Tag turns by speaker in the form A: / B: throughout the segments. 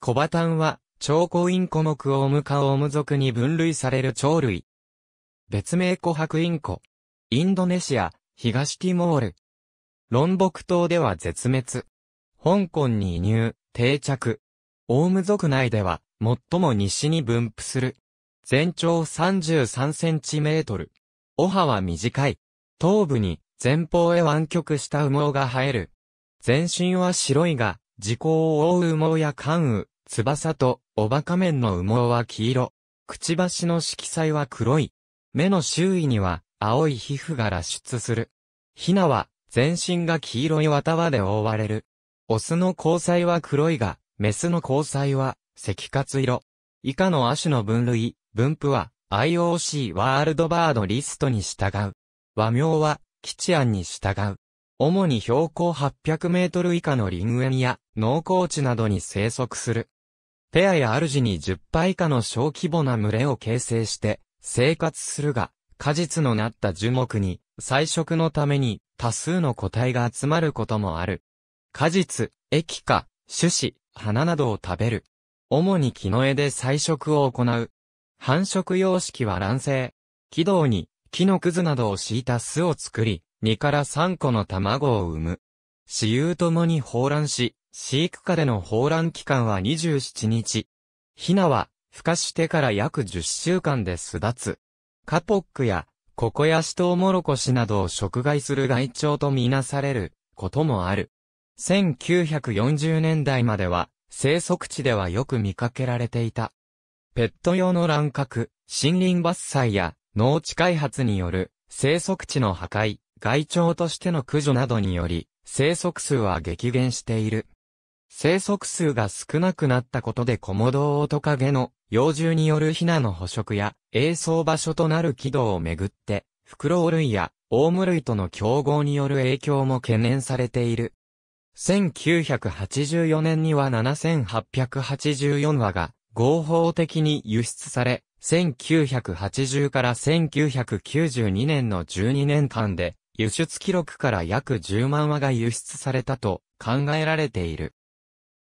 A: コバタンは、鳥コインコ目オウム科オウム族に分類される鳥類。別名ハクインコ。インドネシア、東ティモール。論北島では絶滅。香港に移入、定着。オウム族内では、最も西に分布する。全長33センチメートル。おハは短い。頭部に、前方へ湾曲した羽毛が生える。全身は白いが、時効を覆う羽毛や関羽、翼と、おばか面の羽毛は黄色。くちばしの色彩は黒い。目の周囲には、青い皮膚が露出する。ヒナは、全身が黄色い綿輪で覆われる。オスの交際は黒いが、メスの交際は、赤活色。以下の亜種の分類、分布は、IOC ワールドバードリストに従う。和名は、基地案に従う。主に標高800メートル以下の林園や農耕地などに生息する。ペアや主に10杯以下の小規模な群れを形成して生活するが、果実のなった樹木に採食のために多数の個体が集まることもある。果実、液化、種子、花などを食べる。主に木の枝で採食を行う。繁殖様式は卵生。軌道に木のくずなどを敷いた巣を作り、2から3個の卵を産む。雌雄ともに放卵し、飼育下での放卵期間は27日。ヒナは、孵化してから約10週間で巣立つ。カポックや、ココヤシトウモロコシなどを食害する害鳥とみなされることもある。1940年代までは、生息地ではよく見かけられていた。ペット用の乱獲、森林伐採や農地開発による生息地の破壊、害鳥としての駆除などにより、生息数は激減している。生息数が少なくなったことでコモドオオトカゲの幼獣によるヒナの捕食や栄像場所となる軌道をめぐって、フクロウ類やオウム類との競合による影響も懸念されている。1984年には7884羽が合法的に輸出され、1980から1992年の12年間で輸出記録から約10万羽が輸出されたと考えられている。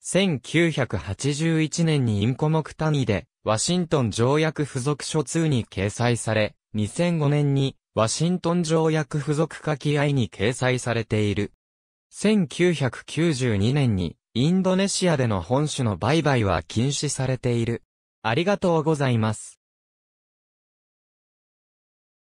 A: 1981年にインコ目単位で、ワシントン条約付属書2に掲載され、2005年に、ワシントン条約付属書き合いに掲載されている。1992年に、インドネシアでの本種の売買は禁止されている。ありがとうございます。